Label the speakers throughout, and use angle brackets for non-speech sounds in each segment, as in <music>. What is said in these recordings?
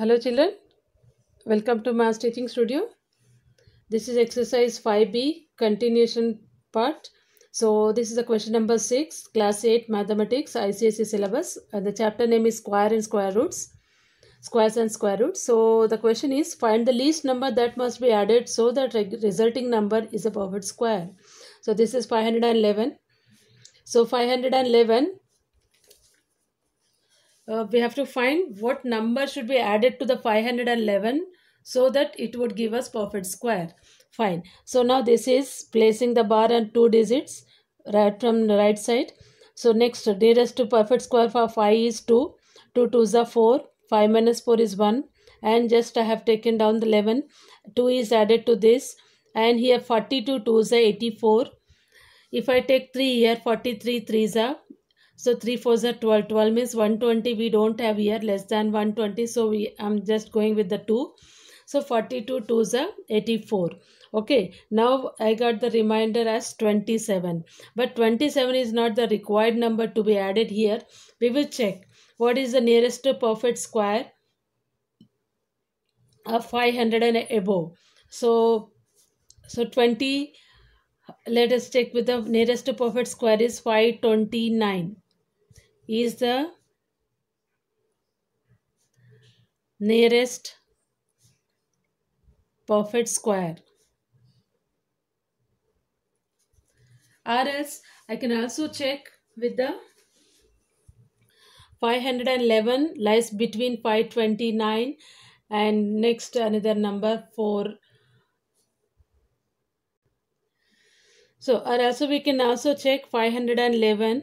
Speaker 1: Hello children, welcome to Mass Teaching Studio. This is exercise 5b continuation part. So this is the question number 6, class 8 mathematics ICSE syllabus and the chapter name is square and square roots. Squares and square roots. So the question is find the least number that must be added so that resulting number is a perfect square. So this is 511. So 511 uh, we have to find what number should be added to the 511 so that it would give us perfect square fine so now this is placing the bar on two digits right from the right side so next nearest to perfect square for 5 is 2 2 2s are 4 5 minus 4 is 1 and just I have taken down the 11 2 is added to this and here 42 2s are 84 if I take 3 here 43 3s are so 3 fours 12. 12 means 120 we don't have here less than 120. So we I'm just going with the 2. So 42 2s are 84. Okay. Now I got the reminder as 27. But 27 is not the required number to be added here. We will check. What is the nearest perfect square? Of 500 and above. So, so 20 let us check with the nearest perfect square is 529 is the nearest perfect square. Or else I can also check with the 511 lies between 529 and next another number 4. So or also we can also check 511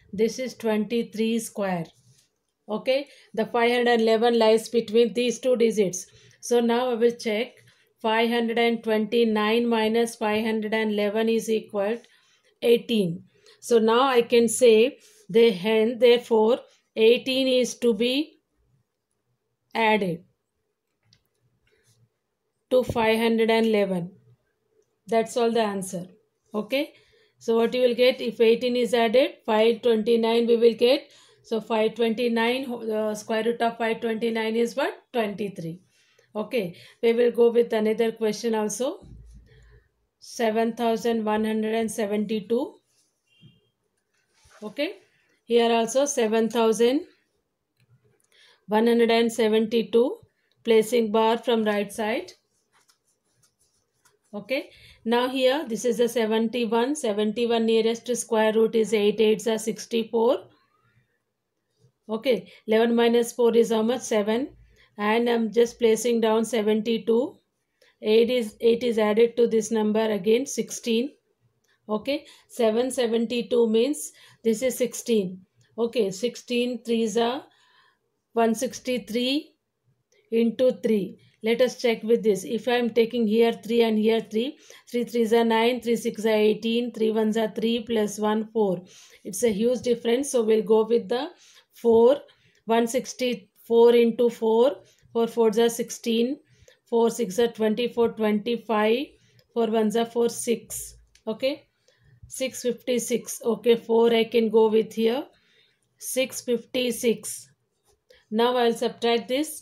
Speaker 1: This is 23 square. Okay. The 511 lies between these two digits. So now I will check 529 minus 511 is equal to 18. So now I can say they hence therefore 18 is to be added to 511. That's all the answer. Okay. So what you will get if 18 is added, 529 we will get. So 529, uh, square root of 529 is what? 23. Okay, we will go with another question also. 7172. Okay, here also 7172, placing bar from right side okay now here this is the 71 71 nearest square root is 8 8 a 64 okay 11 minus 4 is how much 7 and i'm just placing down 72 8 is 8 is added to this number again 16 okay 772 means this is 16 okay 16 is a 163 into 3 let us check with this. If I am taking here 3 and here 3, 3 3s are 9, 3 6 are 18, 3 1s are 3 plus 1 4. It's a huge difference. So we'll go with the 4, 164 into 4, 4 4s are 16, 4 6 are 24, 25, 4 1s are 4 6. Okay. 656 okay 4 I can go with here 656 now I'll subtract this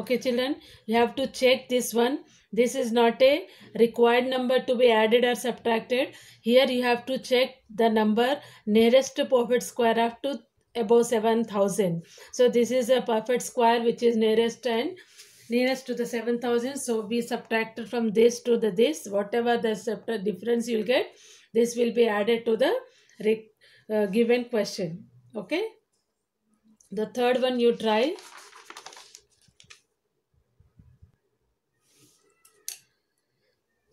Speaker 1: okay children you have to check this one this is not a required number to be added or subtracted here you have to check the number nearest to perfect square of to above 7000 so this is a perfect square which is nearest and nearest to the 7000 so we subtracted from this to the this whatever the difference you'll get this will be added to the uh, given question okay the third one you try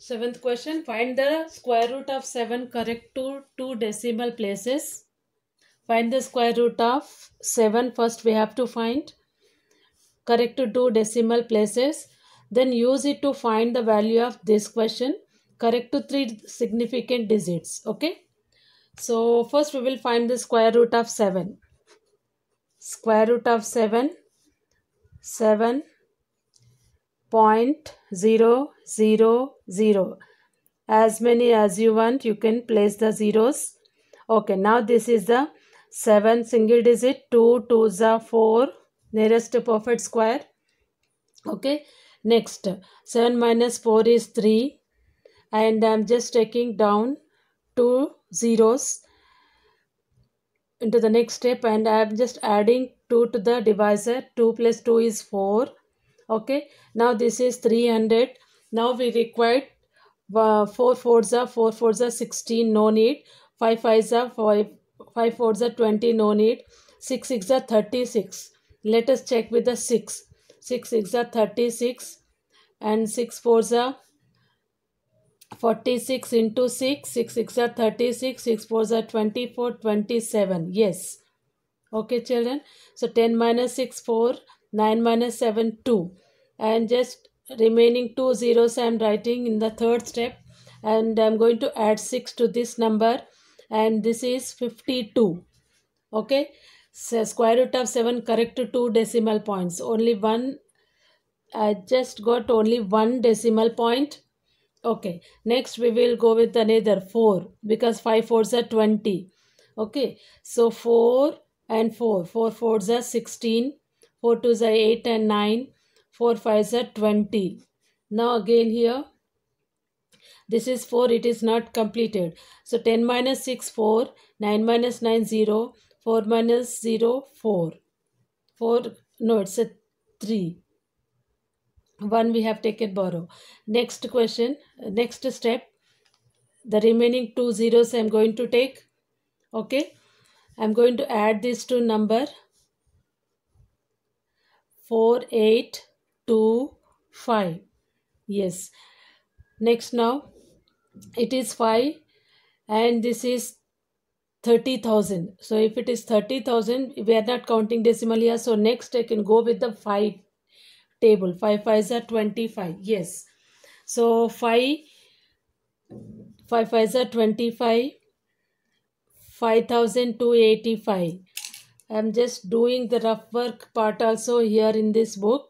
Speaker 1: Seventh question, find the square root of 7 correct to 2 decimal places. Find the square root of 7. First we have to find correct to 2 decimal places. Then use it to find the value of this question. Correct to 3 significant digits. Okay. So first we will find the square root of 7. Square root of 7. 7 point zero zero zero as many as you want you can place the zeros okay now this is the seven single digit two twos are four nearest perfect square okay next 7 minus 4 is 3 and i'm just taking down two zeros into the next step and i'm just adding 2 to the divisor 2 plus 2 is 4 okay now this is 300 now we required uh, 4 fours are 4 fours are 16 no need 5 fives are 5 5 fours are 20 no need 6 6 are 36 let us check with the 6 6 6 are 36 and 6 fours are 46 into 6 6 6 are 36 6 fours are 24 27 yes okay children so 10 minus 6 4 9 minus 7 2 and just remaining two zeros I am writing in the third step and I'm going to add 6 to this number and this is 52 okay so square root of 7 correct to 2 decimal points only one I just got only one decimal point okay next we will go with another 4 because 5 fours are 20 okay so 4 and 4 4 fours are 16 4 twos are 8 and 9 4 5 20 now again here this is 4 it is not completed so 10 minus 6 4 9 minus 9 0 4 minus 0 4 4 no it's a 3 1 we have taken borrow next question next step the remaining two zeros i'm going to take okay i'm going to add these two number 4 8 Two 5 yes next now it is 5 and this is 30,000 so if it is 30,000 we are not counting decimal here so next I can go with the 5 table 5 5 are 25 yes so 5 5 5 are 25 5285 I am just doing the rough work part also here in this book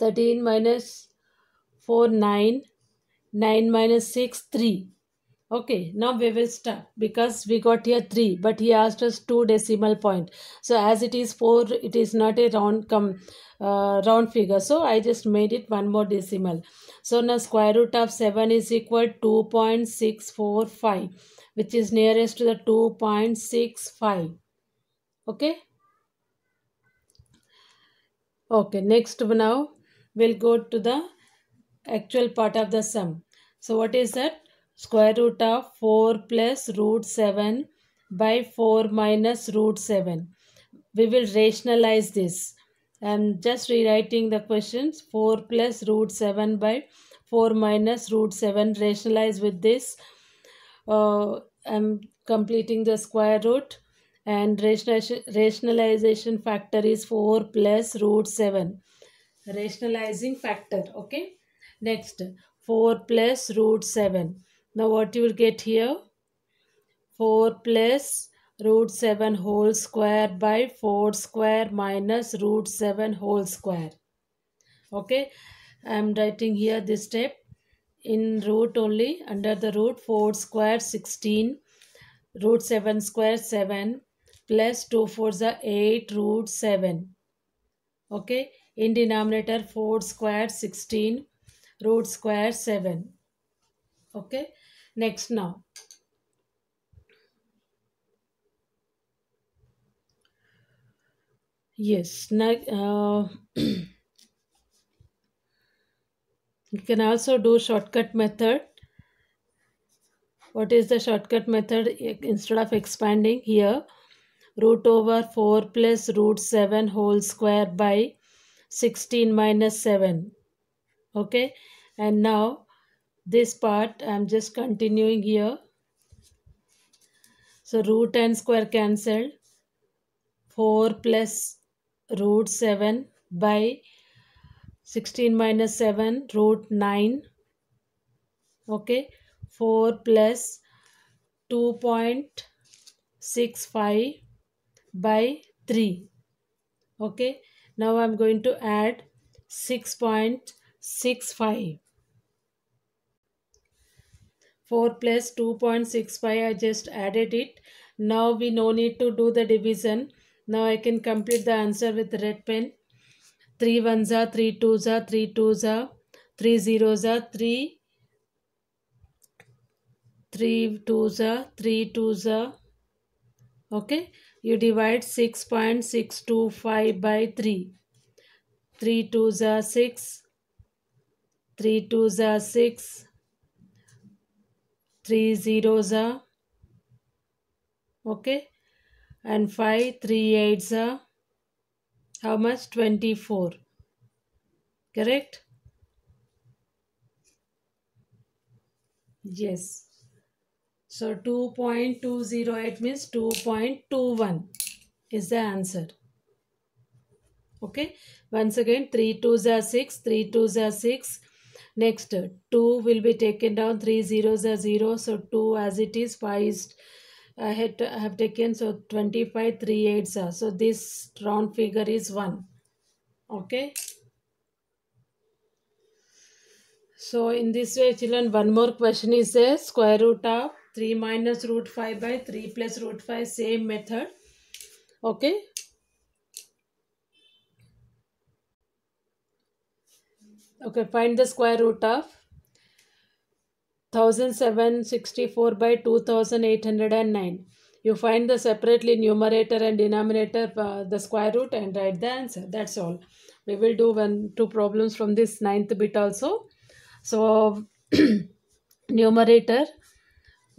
Speaker 1: 13 minus 4 9 9 minus 6 3 okay now we will start because we got here 3 but he asked us 2 decimal point so as it is 4 it is not a round come uh, round figure so i just made it one more decimal so now square root of 7 is equal 2.645 which is nearest to the 2.65 okay okay next now will go to the actual part of the sum. So what is that? Square root of 4 plus root 7 by 4 minus root 7. We will rationalize this. I am just rewriting the questions 4 plus root 7 by 4 minus root 7 rationalize with this uh, I'm completing the square root and rationalization factor is 4 plus root 7 rationalizing factor okay next 4 plus root 7 now what you will get here 4 plus root 7 whole square by 4 square minus root 7 whole square okay i am writing here this step in root only under the root 4 square 16 root 7 square 7 plus 2 4 is 8 root 7 okay in denominator 4 square 16 root square 7. Okay. Next now. Yes. Now, uh, <clears throat> you can also do shortcut method. What is the shortcut method? Instead of expanding here, root over 4 plus root 7 whole square by 16 minus 7 okay and now this part i'm just continuing here so root and square cancelled 4 plus root 7 by 16 minus 7 root 9 okay 4 plus 2.65 by 3 okay now I'm going to add 6.65. 4 plus 2.65 I just added it. Now we no need to do the division. Now I can complete the answer with red pen. 3 ones are 3 twos are 3 twos are 3 zeros are 3 3 twos are 3 twos are okay you divide 6.625 by 3. 3 twos are 6, 3 twos are 6, 3 zeros are, okay, and 5, 3 eights are, how much? 24, correct? Yes. So 2.208 means 2.21 is the answer. Okay. Once again 3 2s are 6, 3 2s are 6. Next 2 will be taken down, 3 zeros are 0. So 2 as it is, 5 is I, uh, had, have taken so 25, 3 8s are. So this round figure is 1. Okay. So in this way children one more question is a square root of 3 minus root 5 by 3 plus root 5 same method okay okay find the square root of 1764 by 2809 you find the separately numerator and denominator uh, the square root and write the answer that's all we will do one two problems from this ninth bit also so <clears throat> numerator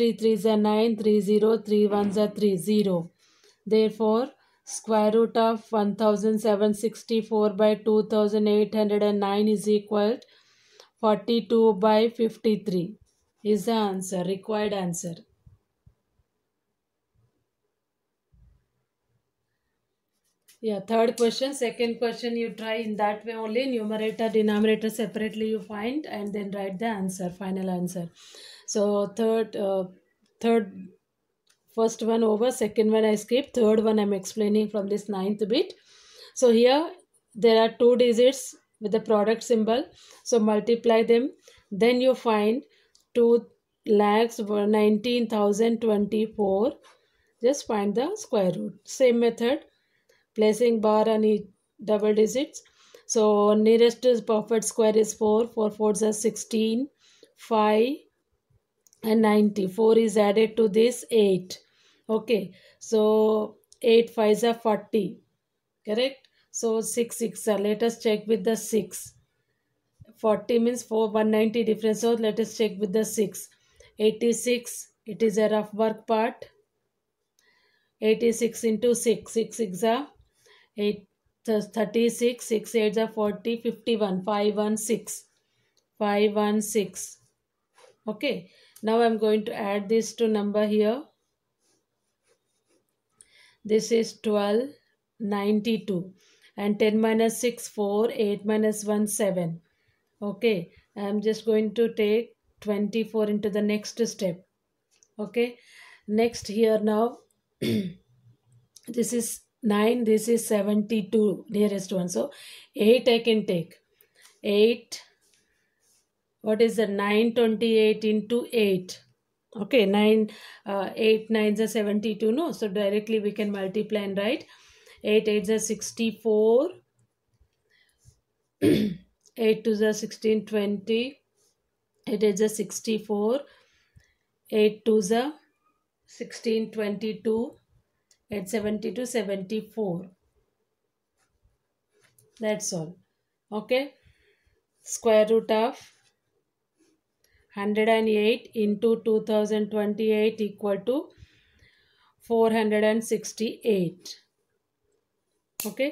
Speaker 1: 3 3 Therefore, square root of 1764 by 2809 is equal 42 by 53 is the answer, required answer. Yeah, third question, second question you try in that way only, numerator, denominator separately you find and then write the answer, final answer so third uh, third first one over second one i skip third one i'm explaining from this ninth bit so here there are two digits with the product symbol so multiply them then you find 2 lakhs 19024 just find the square root same method placing bar on each double digits so nearest perfect square is 4 4 4 is 16 5 and 90 4 is added to this 8 okay so 8 5 are 40 correct so 6 6 are let us check with the 6 40 means 4 190 difference so let us check with the 6 86 it is a rough work part 86 into 6 6 6 are 8 36 6 8 are 40 51 516 516 okay now i'm going to add these two number here this is 12 92 and 10 minus 6 4 8 minus 1 7 okay i'm just going to take 24 into the next step okay next here now <clears throat> this is 9 this is 72 nearest one so 8 i can take 8 what is the 928 into 8 okay 9 uh, 8 are 72 no so directly we can multiply and write 8 is a 64 <clears throat> 8 to the 16 20 8 is a 64 8 to the 16 22 8 72 74 that's all okay square root of 108 into 2028 equal to 468 okay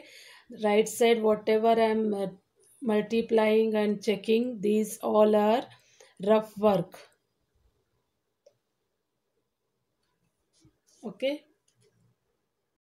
Speaker 1: right side whatever i'm uh, multiplying and checking these all are rough work okay